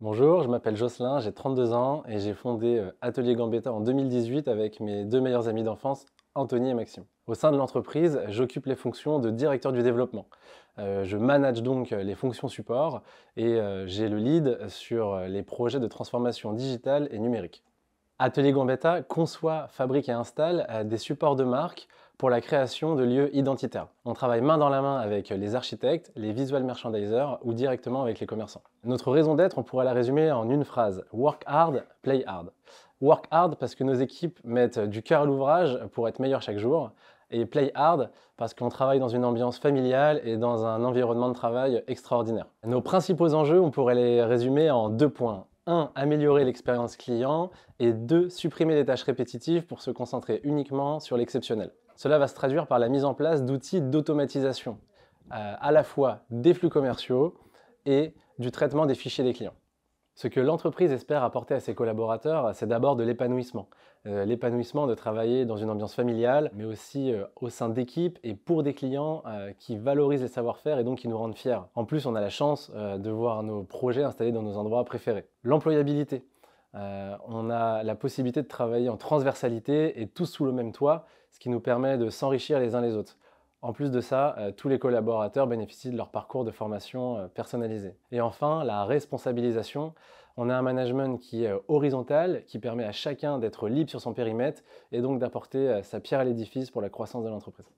Bonjour, je m'appelle Jocelyn, j'ai 32 ans et j'ai fondé euh, Atelier Gambetta en 2018 avec mes deux meilleurs amis d'enfance, Anthony et Maxime. Au sein de l'entreprise, j'occupe les fonctions de directeur du développement. Euh, je manage donc euh, les fonctions support et j'ai le lead sur les projets de transformation digitale et numérique. Atelier Gambetta conçoit, fabrique et installe euh, des supports de marque pour la création de lieux identitaires. On travaille main dans la main avec euh, les architectes, les visual merchandisers ou directement avec les commerçants. Notre raison d'être, on pourrait la résumer en une phrase work hard, play hard. Work hard parce que nos équipes mettent euh, du cœur à l'ouvrage pour être meilleures chaque jour et play hard parce qu'on travaille dans une ambiance familiale et dans un environnement de travail extraordinaire. Nos principaux enjeux, on pourrait les résumer en deux points. 1. Améliorer l'expérience client et 2. Supprimer les tâches répétitives pour se concentrer uniquement sur l'exceptionnel. Cela va se traduire par la mise en place d'outils d'automatisation, euh, à la fois des flux commerciaux et du traitement des fichiers des clients. Ce que l'entreprise espère apporter à ses collaborateurs, c'est d'abord de l'épanouissement. Euh, l'épanouissement de travailler dans une ambiance familiale, mais aussi euh, au sein d'équipes et pour des clients euh, qui valorisent les savoir-faire et donc qui nous rendent fiers. En plus, on a la chance de voir nos projets installés dans nos endroits préférés. L'employabilité. on a la possibilité de travailler en transversalité et tous sous le même toit, ce qui nous permet de s'enrichir les uns les autres. En plus de ça, euh, tous les collaborateurs bénéficient de leur parcours de formation euh, personnalisé. Et enfin, la responsabilisation. On a un management qui est euh, horizontal, qui permet à chacun d'être libre sur son périmètre et donc d'apporter sa pierre à l'édifice pour la croissance de l'entreprise.